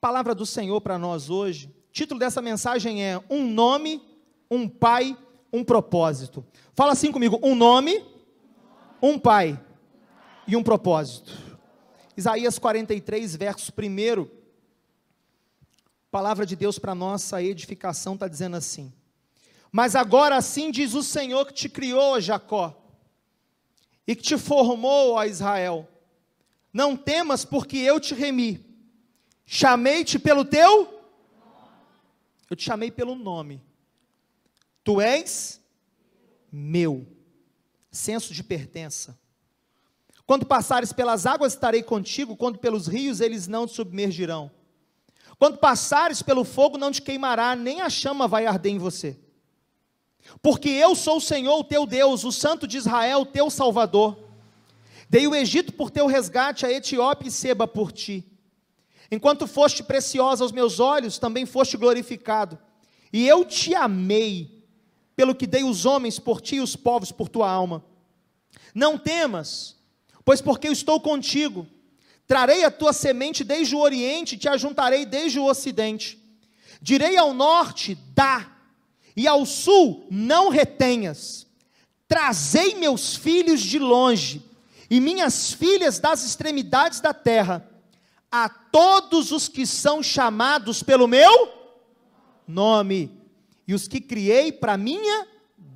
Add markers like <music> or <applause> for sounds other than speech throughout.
Palavra do Senhor para nós hoje. O título dessa mensagem é Um Nome, um Pai, um Propósito. Fala assim comigo: um nome, um Pai e um propósito. Isaías 43, verso 1. Palavra de Deus para nossa edificação está dizendo assim: Mas agora assim diz o Senhor que te criou, Jacó, e que te formou, ó Israel. Não temas, porque eu te remi Chamei-te pelo teu? Eu te chamei pelo nome. Tu és meu. Senso de pertença. Quando passares pelas águas, estarei contigo, quando pelos rios, eles não te submergirão. Quando passares pelo fogo, não te queimará, nem a chama vai arder em você. Porque eu sou o Senhor, o teu Deus, o Santo de Israel, o teu Salvador. Dei o Egito por teu resgate, a Etiópia e Seba por ti. Enquanto foste preciosa aos meus olhos, também foste glorificado. E eu te amei, pelo que dei os homens por ti e os povos por tua alma. Não temas, pois porque eu estou contigo. Trarei a tua semente desde o oriente, te ajuntarei desde o ocidente. Direi ao norte, dá, e ao sul, não retenhas. Trazei meus filhos de longe, e minhas filhas das extremidades da terra a todos os que são chamados pelo meu nome, e os que criei para minha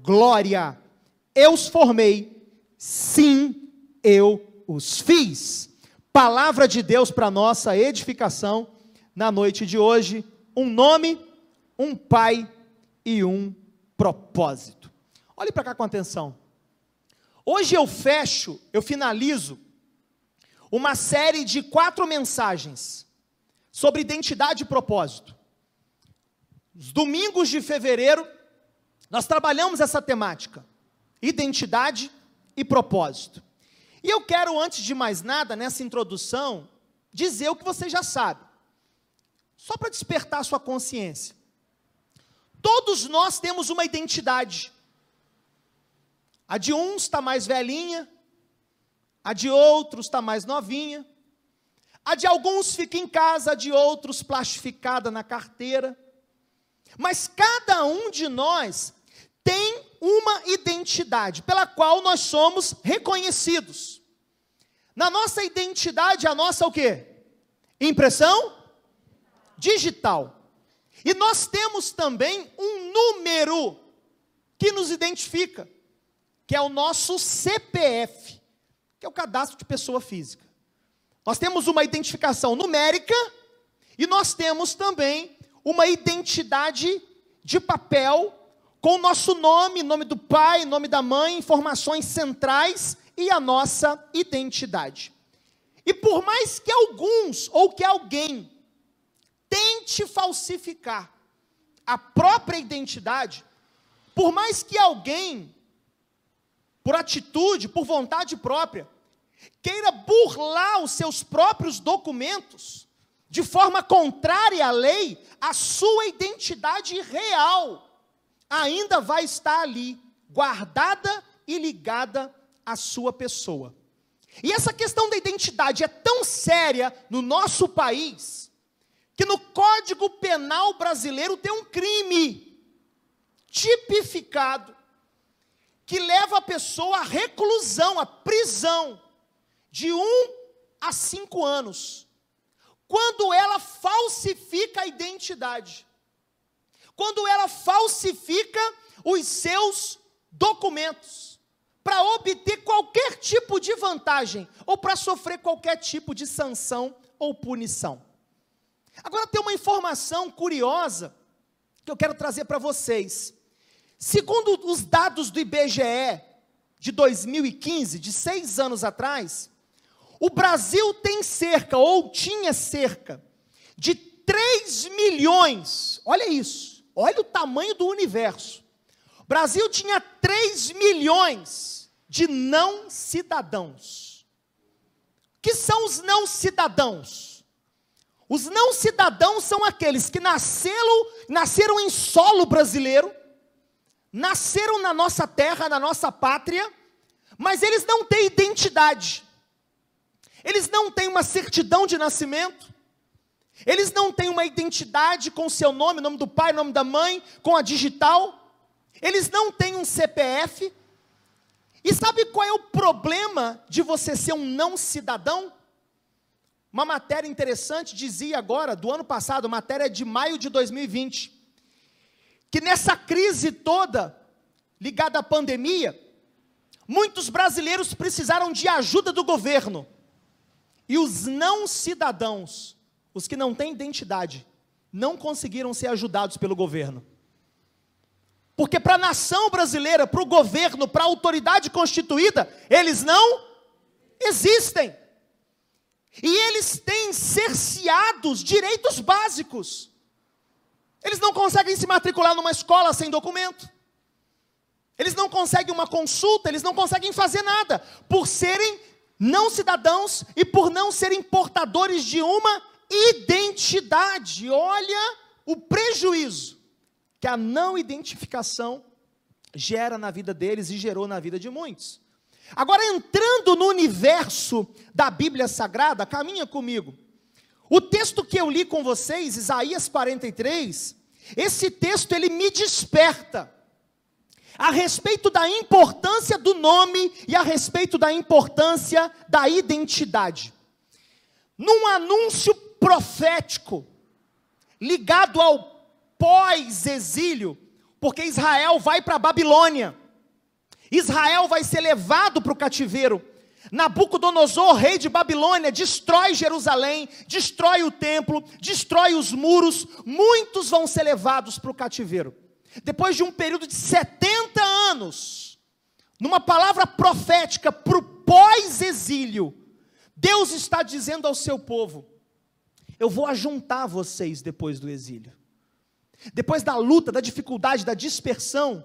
glória. Eu os formei, sim, eu os fiz. Palavra de Deus para nossa edificação na noite de hoje, um nome, um pai e um propósito. Olhe para cá com atenção. Hoje eu fecho, eu finalizo uma série de quatro mensagens sobre identidade e propósito. Os domingos de fevereiro, nós trabalhamos essa temática, identidade e propósito. E eu quero, antes de mais nada, nessa introdução, dizer o que você já sabe, só para despertar a sua consciência. Todos nós temos uma identidade. A de uns está mais velhinha, a de outros está mais novinha, a de alguns fica em casa, a de outros plastificada na carteira. Mas cada um de nós tem uma identidade pela qual nós somos reconhecidos. Na nossa identidade, a nossa o quê? Impressão digital. E nós temos também um número que nos identifica, que é o nosso CPF que é o cadastro de pessoa física. Nós temos uma identificação numérica e nós temos também uma identidade de papel com o nosso nome, nome do pai, nome da mãe, informações centrais e a nossa identidade. E por mais que alguns ou que alguém tente falsificar a própria identidade, por mais que alguém por atitude, por vontade própria, queira burlar os seus próprios documentos, de forma contrária à lei, a sua identidade real ainda vai estar ali, guardada e ligada à sua pessoa. E essa questão da identidade é tão séria no nosso país, que no Código Penal brasileiro tem um crime tipificado que leva a pessoa à reclusão, à prisão, de um a cinco anos, quando ela falsifica a identidade, quando ela falsifica os seus documentos, para obter qualquer tipo de vantagem ou para sofrer qualquer tipo de sanção ou punição. Agora tem uma informação curiosa que eu quero trazer para vocês. Segundo os dados do IBGE de 2015, de seis anos atrás, o Brasil tem cerca, ou tinha cerca, de 3 milhões, olha isso, olha o tamanho do universo. O Brasil tinha 3 milhões de não cidadãos. O que são os não cidadãos? Os não cidadãos são aqueles que nasceram, nasceram em solo brasileiro, nasceram na nossa terra, na nossa pátria, mas eles não têm identidade, eles não têm uma certidão de nascimento, eles não têm uma identidade com seu nome, nome do pai, nome da mãe, com a digital, eles não têm um CPF. E sabe qual é o problema de você ser um não cidadão? Uma matéria interessante dizia agora, do ano passado, matéria de maio de 2020 que nessa crise toda ligada à pandemia, muitos brasileiros precisaram de ajuda do governo. E os não cidadãos, os que não têm identidade, não conseguiram ser ajudados pelo governo. Porque para a nação brasileira, para o governo, para a autoridade constituída, eles não existem. E eles têm cerceados direitos básicos. Eles não conseguem se matricular numa escola sem documento. Eles não conseguem uma consulta, eles não conseguem fazer nada, por serem não cidadãos e por não serem portadores de uma identidade. Olha o prejuízo que a não identificação gera na vida deles e gerou na vida de muitos. Agora, entrando no universo da Bíblia Sagrada, caminha comigo. O texto que eu li com vocês, Isaías 43, esse texto ele me desperta a respeito da importância do nome e a respeito da importância da identidade. Num anúncio profético ligado ao pós-exílio, porque Israel vai para a Babilônia. Israel vai ser levado para o cativeiro. Nabucodonosor, rei de Babilônia, destrói Jerusalém, destrói o templo, destrói os muros, muitos vão ser levados para o cativeiro. Depois de um período de 70 anos, numa palavra profética para o pós-exílio, Deus está dizendo ao seu povo: Eu vou ajuntar vocês depois do exílio, depois da luta, da dificuldade, da dispersão.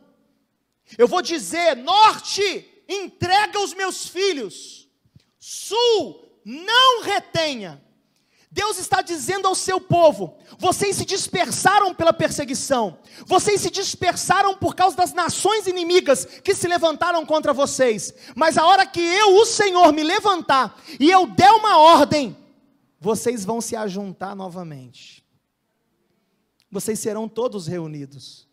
Eu vou dizer: Norte, entrega os meus filhos. Sul, não retenha. Deus está dizendo ao seu povo: vocês se dispersaram pela perseguição, vocês se dispersaram por causa das nações inimigas que se levantaram contra vocês, mas a hora que eu, o Senhor, me levantar e eu der uma ordem, vocês vão se ajuntar novamente, vocês serão todos reunidos.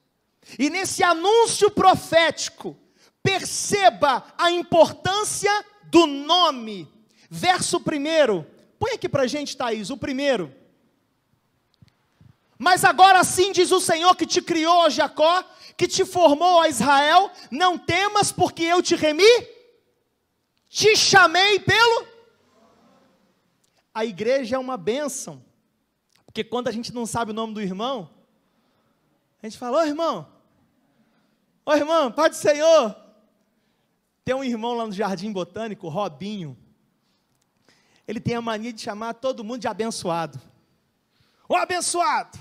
E nesse anúncio profético, Perceba a importância do nome. Verso primeiro. Põe aqui para gente, Thaís, o primeiro. Mas agora sim diz o Senhor que te criou, Jacó, que te formou a Israel, não temas, porque eu te remi, te chamei pelo. A igreja é uma bênção, porque quando a gente não sabe o nome do irmão, a gente fala: Ô irmão, ô irmão, Pai do Senhor, tem um irmão lá no Jardim Botânico, Robinho. Ele tem a mania de chamar todo mundo de abençoado. Ô abençoado!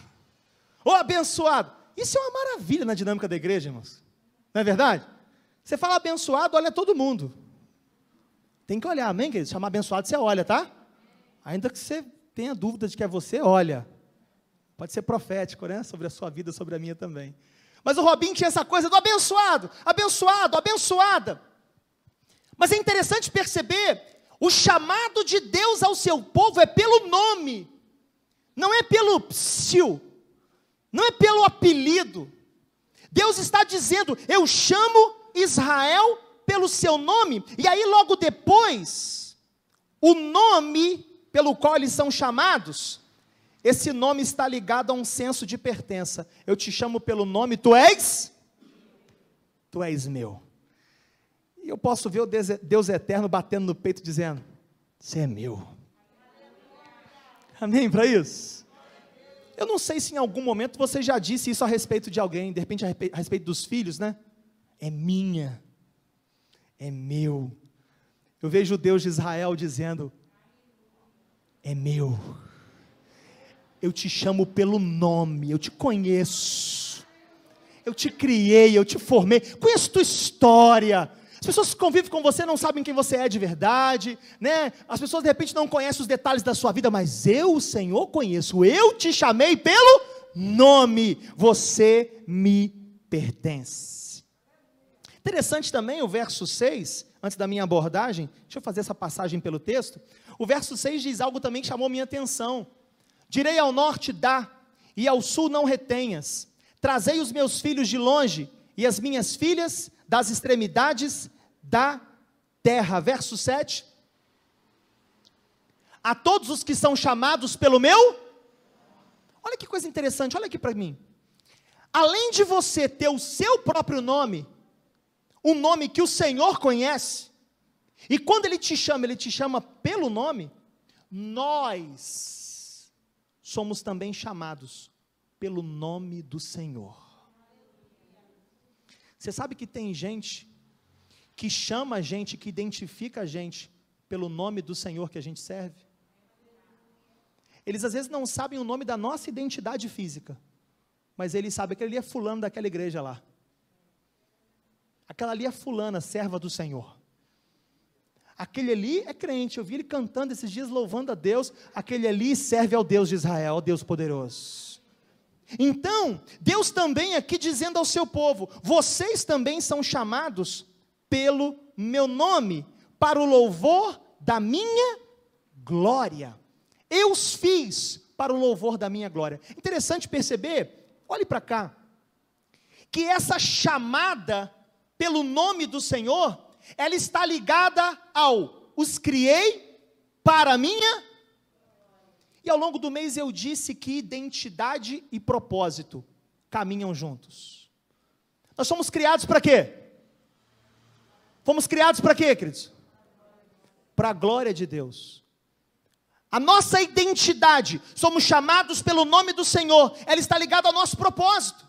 Ô abençoado! Isso é uma maravilha na dinâmica da igreja, irmãos. Não é verdade? Você fala abençoado, olha todo mundo. Tem que olhar, amém, querido? Chamar abençoado, você olha, tá? Ainda que você tenha dúvida de que é você, olha. Pode ser profético, né? Sobre a sua vida, sobre a minha também. Mas o Robin tinha essa coisa do abençoado, abençoado, abençoada. Mas é interessante perceber: o chamado de Deus ao seu povo é pelo nome, não é pelo psiu, não é pelo apelido. Deus está dizendo: Eu chamo Israel pelo seu nome, e aí logo depois, o nome pelo qual eles são chamados, esse nome está ligado a um senso de pertença. Eu te chamo pelo nome, tu és, tu és meu. E eu posso ver o Deus eterno batendo no peito, dizendo: Você é meu. Amém para isso? Eu não sei se em algum momento você já disse isso a respeito de alguém, de repente a respeito dos filhos, né? É minha, é meu. Eu vejo o Deus de Israel dizendo: É meu. Eu te chamo pelo nome, eu te conheço. Eu te criei, eu te formei. Conheço tua história. As pessoas que convivem com você não sabem quem você é de verdade, né? As pessoas de repente não conhecem os detalhes da sua vida, mas eu, Senhor, conheço. Eu te chamei pelo nome. Você me pertence. Interessante também o verso 6, antes da minha abordagem, deixa eu fazer essa passagem pelo texto. O verso 6 diz algo também que chamou minha atenção. Direi ao norte, dá, e ao sul não retenhas. Trazei os meus filhos de longe e as minhas filhas das extremidades da terra. Verso 7. A todos os que são chamados pelo meu. Olha que coisa interessante, olha aqui para mim. Além de você ter o seu próprio nome, um nome que o Senhor conhece, e quando Ele te chama, Ele te chama pelo nome, nós somos também chamados pelo nome do Senhor. Você sabe que tem gente que chama a gente, que identifica a gente pelo nome do Senhor que a gente serve. Eles às vezes não sabem o nome da nossa identidade física, mas eles sabem que ele é fulano daquela igreja lá. Aquela ali é fulana, serva do Senhor. Aquele ali é crente, eu vi ele cantando esses dias louvando a Deus. Aquele ali serve ao Deus de Israel, ao Deus poderoso. Então, Deus também aqui dizendo ao seu povo: vocês também são chamados pelo meu nome, para o louvor da minha glória. Eu os fiz para o louvor da minha glória. Interessante perceber, olhe para cá, que essa chamada pelo nome do Senhor, ela está ligada ao os criei para minha e ao longo do mês eu disse que identidade e propósito caminham juntos. Nós somos criados para quê? Fomos criados para quê, queridos? Para a glória de Deus. A nossa identidade, somos chamados pelo nome do Senhor, ela está ligada ao nosso propósito.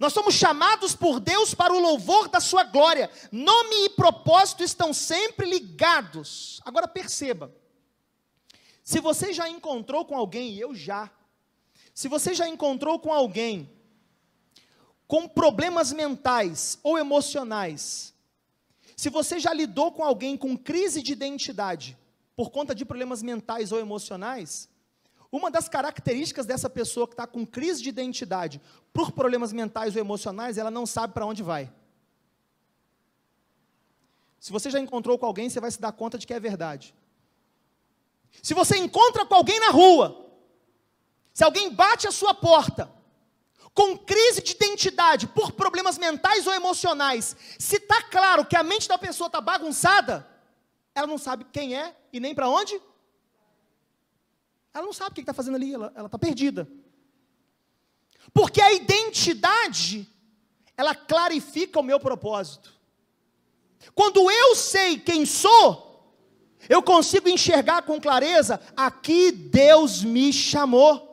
Nós somos chamados por Deus para o louvor da sua glória. Nome e propósito estão sempre ligados. Agora perceba. Se você já encontrou com alguém, e eu já. Se você já encontrou com alguém com problemas mentais ou emocionais, se você já lidou com alguém com crise de identidade por conta de problemas mentais ou emocionais, uma das características dessa pessoa que está com crise de identidade por problemas mentais ou emocionais, ela não sabe para onde vai. Se você já encontrou com alguém, você vai se dar conta de que é verdade. Se você encontra com alguém na rua, se alguém bate a sua porta, com crise de identidade por problemas mentais ou emocionais, se está claro que a mente da pessoa está bagunçada, ela não sabe quem é e nem para onde. Ela não sabe o que está fazendo ali, ela está perdida. Porque a identidade, ela clarifica o meu propósito. Quando eu sei quem sou, eu consigo enxergar com clareza aqui Deus me chamou.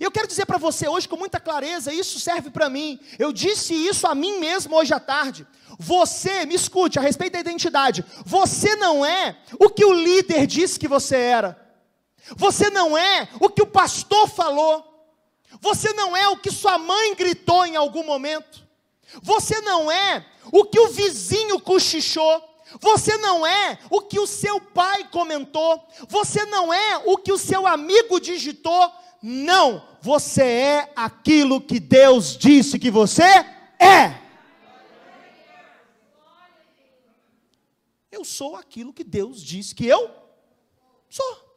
Eu quero dizer para você hoje com muita clareza, isso serve para mim. Eu disse isso a mim mesmo hoje à tarde. Você, me escute, a respeito da identidade. Você não é o que o líder disse que você era. Você não é o que o pastor falou. Você não é o que sua mãe gritou em algum momento. Você não é o que o vizinho cochichou. Você não é o que o seu pai comentou. Você não é o que o seu amigo digitou. Não, você é aquilo que Deus disse que você é. Eu sou aquilo que Deus disse que eu sou.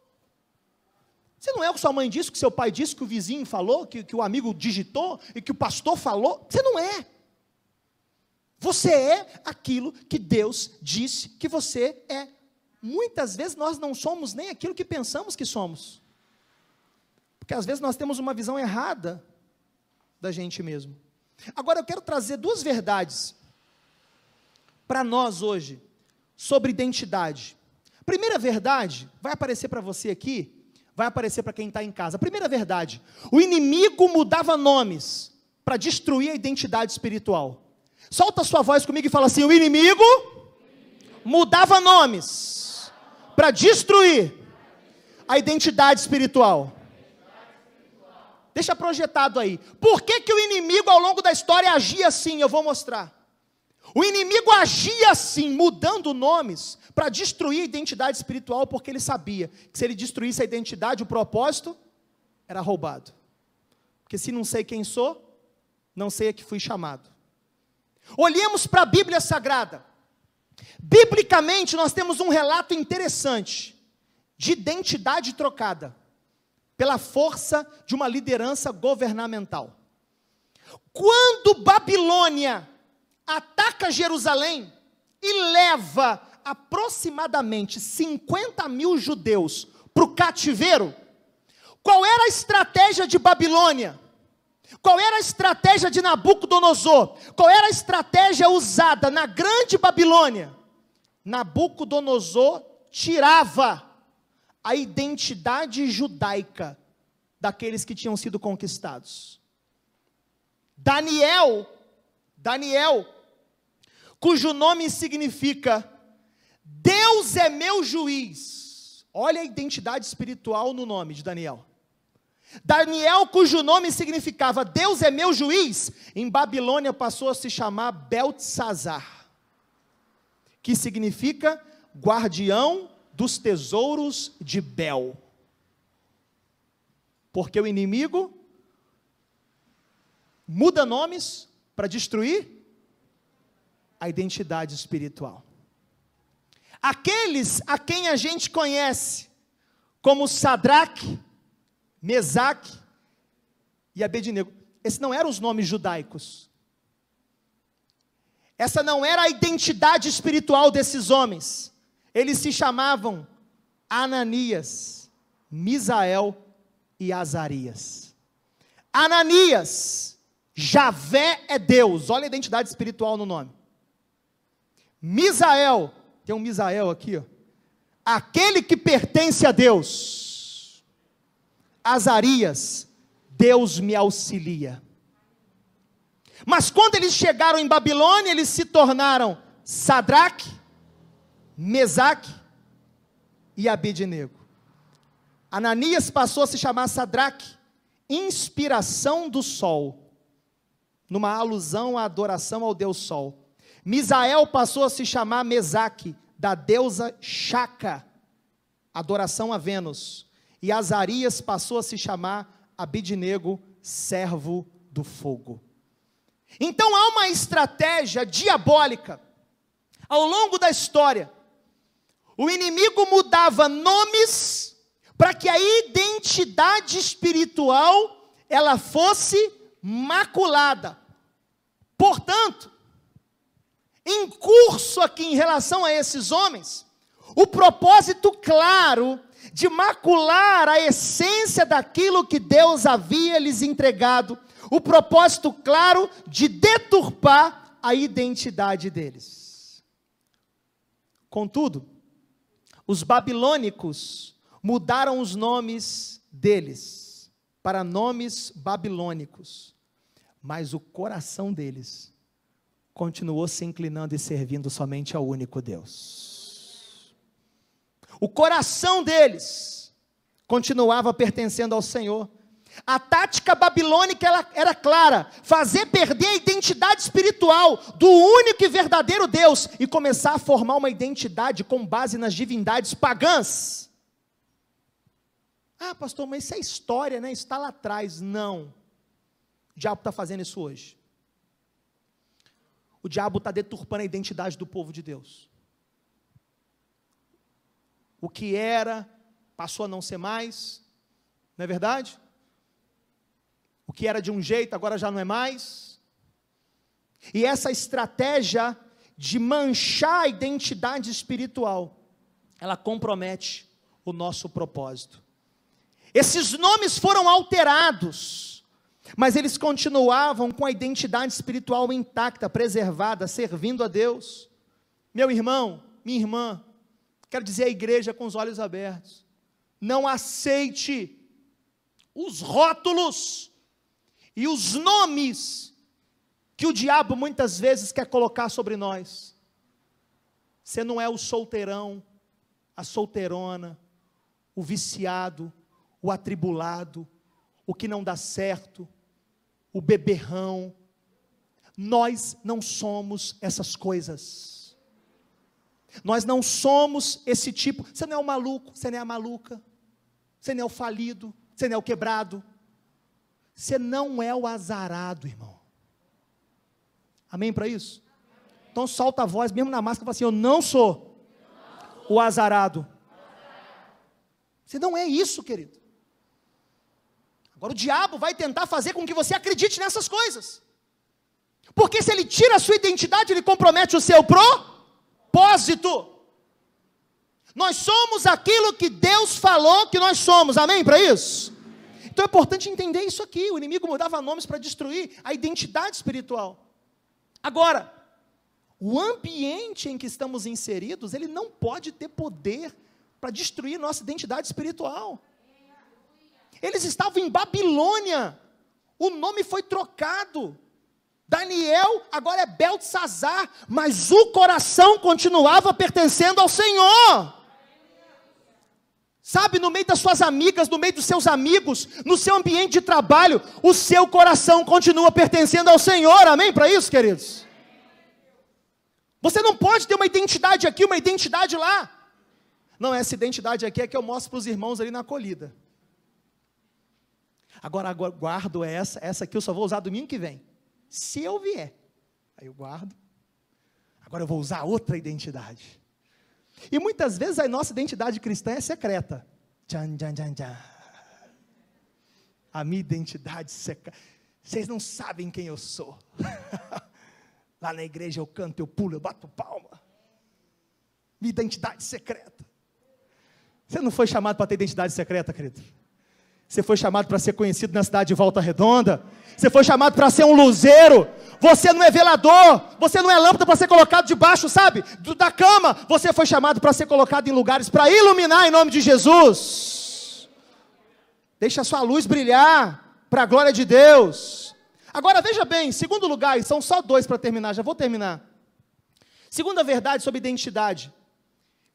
Você não é o que sua mãe disse, o que seu pai disse, que o vizinho falou, que, que o amigo digitou e que o pastor falou. Você não é. Você é aquilo que Deus disse que você é. Muitas vezes nós não somos nem aquilo que pensamos que somos. Porque às vezes nós temos uma visão errada da gente mesmo. Agora eu quero trazer duas verdades para nós hoje sobre identidade. Primeira verdade, vai aparecer para você aqui, vai aparecer para quem está em casa. Primeira verdade, o inimigo mudava nomes para destruir a identidade espiritual. Solta sua voz comigo e fala assim: o inimigo mudava nomes para destruir a identidade espiritual. Deixa projetado aí. Por que, que o inimigo ao longo da história agia assim? Eu vou mostrar. O inimigo agia assim, mudando nomes, para destruir a identidade espiritual, porque ele sabia que se ele destruísse a identidade, o propósito era roubado. Porque se não sei quem sou, não sei a que fui chamado. Olhemos para a Bíblia Sagrada. Biblicamente, nós temos um relato interessante de identidade trocada pela força de uma liderança governamental. Quando Babilônia ataca Jerusalém e leva aproximadamente 50 mil judeus para o cativeiro, qual era a estratégia de Babilônia? Qual era a estratégia de Nabucodonosor? Qual era a estratégia usada na grande Babilônia? Nabucodonosor tirava a identidade judaica daqueles que tinham sido conquistados. Daniel, Daniel, cujo nome significa Deus é meu juiz. Olha a identidade espiritual no nome de Daniel. Daniel, cujo nome significava Deus é meu juiz, em Babilônia passou a se chamar Beltzazar, que significa guardião dos tesouros de Bel. Porque o inimigo muda nomes para destruir a identidade espiritual. Aqueles a quem a gente conhece como Sadraque, Mesaque e Abednego, esses não eram os nomes judaicos. Essa não era a identidade espiritual desses homens. Eles se chamavam Ananias, Misael e Azarias. Ananias, Javé é Deus, olha a identidade espiritual no nome. Misael, tem um Misael aqui, ó. aquele que pertence a Deus. Azarias, Deus me auxilia. Mas quando eles chegaram em Babilônia, eles se tornaram Sadraque, Mesaque e Abednego. Ananias passou a se chamar Sadraque, inspiração do sol, numa alusão à adoração ao Deus Sol. Misael passou a se chamar Mesaque, da deusa Chaca, adoração a Vênus. E Azarias passou a se chamar Abidnego, servo do fogo. Então há uma estratégia diabólica ao longo da história o inimigo mudava nomes para que a identidade espiritual ela fosse maculada. Portanto, em curso aqui em relação a esses homens, o propósito claro de macular a essência daquilo que Deus havia lhes entregado, o propósito claro de deturpar a identidade deles. Contudo, os babilônicos mudaram os nomes deles para nomes babilônicos, mas o coração deles continuou se inclinando e servindo somente ao único Deus. O coração deles continuava pertencendo ao Senhor. A tática babilônica era clara: fazer perder a identidade espiritual do único e verdadeiro Deus e começar a formar uma identidade com base nas divindades pagãs. Ah, pastor, mas isso é história, né? está lá atrás. Não. O diabo está fazendo isso hoje. O diabo está deturpando a identidade do povo de Deus. O que era, passou a não ser mais. Não é verdade? O que era de um jeito, agora já não é mais. E essa estratégia de manchar a identidade espiritual, ela compromete o nosso propósito. Esses nomes foram alterados, mas eles continuavam com a identidade espiritual intacta, preservada, servindo a Deus. Meu irmão, minha irmã, quero dizer à igreja com os olhos abertos: não aceite os rótulos e os nomes que o diabo muitas vezes quer colocar sobre nós. Você não é o solteirão, a solteirona, o viciado, o atribulado, o que não dá certo, o beberrão. Nós não somos essas coisas. Nós não somos esse tipo. Você não é o maluco, você não é a maluca, você não é o falido, você não é o quebrado, você não é o azarado, irmão. Amém para isso? Então solta a voz, mesmo na máscara, fala assim: Eu não sou, o azarado. azarado. Você não é isso, querido. Agora o diabo vai tentar fazer com que você acredite nessas coisas. Porque se ele tira a sua identidade, ele compromete o seu propósito. Nós somos aquilo que Deus falou que nós somos. Amém para isso? Então é importante entender isso aqui. O inimigo mudava nomes para destruir a identidade espiritual. Agora, o ambiente em que estamos inseridos, ele não pode ter poder para destruir nossa identidade espiritual. Eles estavam em Babilônia. O nome foi trocado. Daniel agora é Belsazar, mas o coração continuava pertencendo ao Senhor. Sabe, no meio das suas amigas, no meio dos seus amigos, no seu ambiente de trabalho, o seu coração continua pertencendo ao Senhor, amém? Para isso, queridos? Você não pode ter uma identidade aqui, uma identidade lá. Não, essa identidade aqui é que eu mostro para os irmãos ali na acolhida. Agora, agora guardo essa, essa aqui eu só vou usar domingo que vem. Se eu vier, aí eu guardo. Agora eu vou usar outra identidade. E muitas vezes a nossa identidade cristã é secreta. Tchan, tchan, tchan, tchan. A minha identidade secreta. Vocês não sabem quem eu sou. <laughs> Lá na igreja eu canto, eu pulo, eu bato palma. Minha identidade secreta. Você não foi chamado para ter identidade secreta, querido? Você foi chamado para ser conhecido na cidade de Volta Redonda. Você foi chamado para ser um luzeiro. Você não é velador. Você não é lâmpada para ser colocado debaixo, sabe? Do, da cama. Você foi chamado para ser colocado em lugares para iluminar em nome de Jesus. Deixa a sua luz brilhar para a glória de Deus. Agora veja bem, segundo lugar, e são só dois para terminar, já vou terminar. Segunda verdade sobre identidade.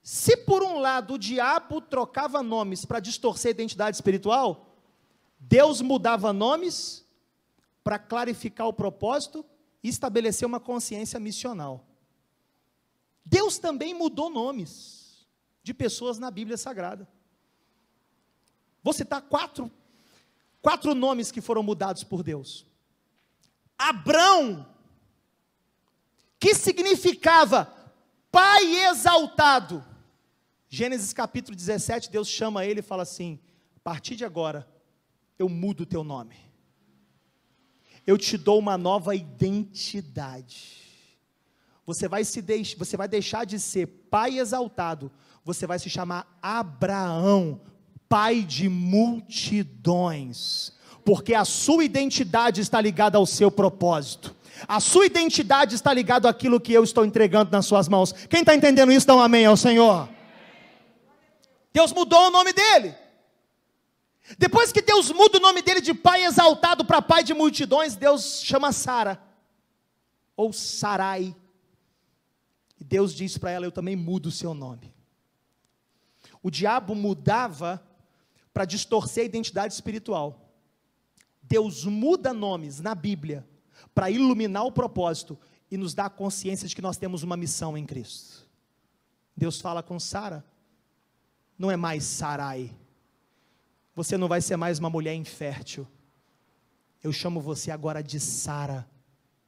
Se por um lado o diabo trocava nomes para distorcer a identidade espiritual, Deus mudava nomes para clarificar o propósito e estabelecer uma consciência missional. Deus também mudou nomes de pessoas na Bíblia Sagrada. Vou citar quatro, quatro nomes que foram mudados por Deus. Abrão, que significava pai exaltado. Gênesis capítulo 17, Deus chama ele e fala assim: a partir de agora, eu mudo o teu nome. Eu te dou uma nova identidade. Você vai, se deix... você vai deixar de ser pai exaltado, você vai se chamar Abraão, pai de multidões, porque a sua identidade está ligada ao seu propósito. A sua identidade está ligada àquilo que eu estou entregando nas suas mãos. Quem está entendendo isso, dá um amém ao Senhor. Deus mudou o nome dele. Depois que Deus muda o nome dele de pai exaltado para pai de multidões, Deus chama Sara, ou Sarai. E Deus diz para ela: Eu também mudo o seu nome. O diabo mudava para distorcer a identidade espiritual. Deus muda nomes na Bíblia para iluminar o propósito e nos dar a consciência de que nós temos uma missão em Cristo. Deus fala com Sara: não é mais Sarai. Você não vai ser mais uma mulher infértil. Eu chamo você agora de Sara.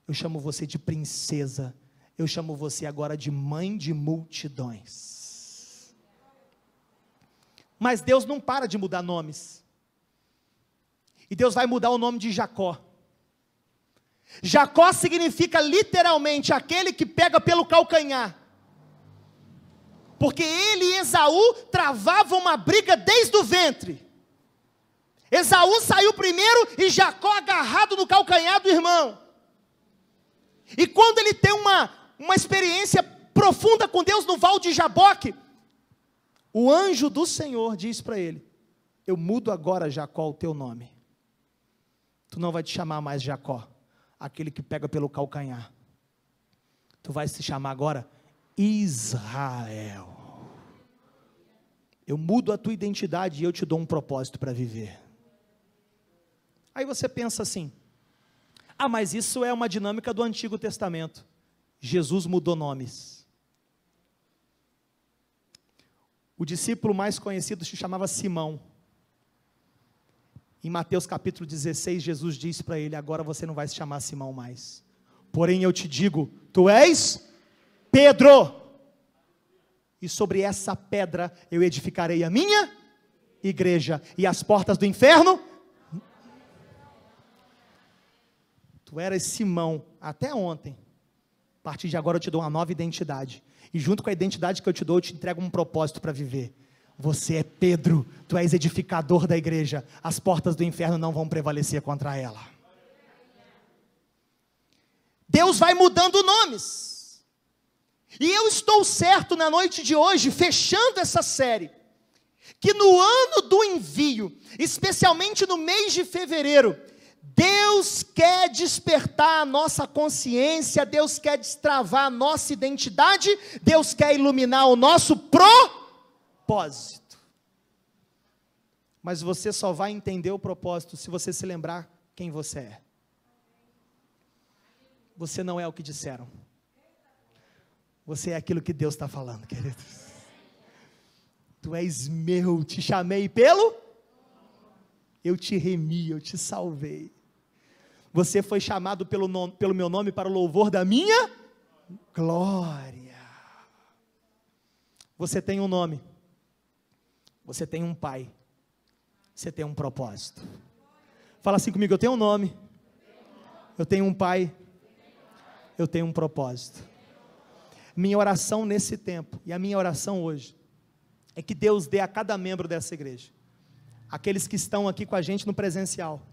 Eu chamo você de princesa. Eu chamo você agora de mãe de multidões. Mas Deus não para de mudar nomes. E Deus vai mudar o nome de Jacó. Jacó significa literalmente aquele que pega pelo calcanhar porque ele e Esaú travavam uma briga desde o ventre. Esaú saiu primeiro e Jacó agarrado no calcanhar do irmão. E quando ele tem uma, uma experiência profunda com Deus no val de Jaboque, o anjo do Senhor diz para ele: Eu mudo agora, Jacó, o teu nome. Tu não vai te chamar mais Jacó, aquele que pega pelo calcanhar. Tu vais se chamar agora Israel. Eu mudo a tua identidade e eu te dou um propósito para viver. Aí você pensa assim: ah, mas isso é uma dinâmica do Antigo Testamento. Jesus mudou nomes. O discípulo mais conhecido se chamava Simão. Em Mateus capítulo 16, Jesus diz para ele: Agora você não vai se chamar Simão mais. Porém eu te digo: Tu és Pedro e sobre essa pedra eu edificarei a minha igreja, e as portas do inferno. Tu eras Simão até ontem, a partir de agora eu te dou uma nova identidade, e junto com a identidade que eu te dou, eu te entrego um propósito para viver. Você é Pedro, tu és edificador da igreja, as portas do inferno não vão prevalecer contra ela. Deus vai mudando nomes. E eu estou certo na noite de hoje, fechando essa série, que no ano do envio, especialmente no mês de fevereiro, Deus quer despertar a nossa consciência, Deus quer destravar a nossa identidade, Deus quer iluminar o nosso propósito. Mas você só vai entender o propósito se você se lembrar quem você é. Você não é o que disseram. Você é aquilo que Deus está falando, queridos. Tu és meu, te chamei pelo. Eu te remi, eu te salvei. Você foi chamado pelo, nome, pelo meu nome para o louvor da minha glória. Você tem um nome. Você tem um pai. Você tem um propósito. Fala assim comigo: eu tenho um nome. Eu tenho um pai. Eu tenho um propósito. Minha oração nesse tempo e a minha oração hoje é que Deus dê a cada membro dessa igreja, aqueles que estão aqui com a gente no presencial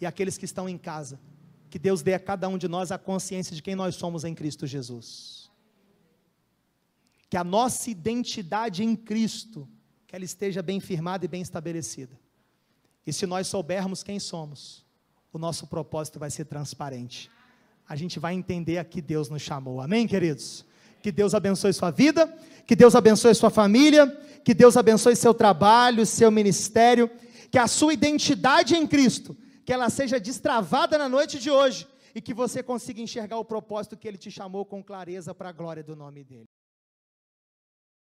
e aqueles que estão em casa, que Deus dê a cada um de nós a consciência de quem nós somos em Cristo Jesus. Que a nossa identidade em Cristo, que ela esteja bem firmada e bem estabelecida. E se nós soubermos quem somos, o nosso propósito vai ser transparente. A gente vai entender a que Deus nos chamou. Amém, queridos? Que Deus abençoe sua vida, que Deus abençoe sua família, que Deus abençoe seu trabalho, seu ministério, que a sua identidade em Cristo, que ela seja destravada na noite de hoje e que você consiga enxergar o propósito que ele te chamou com clareza para a glória do nome dele.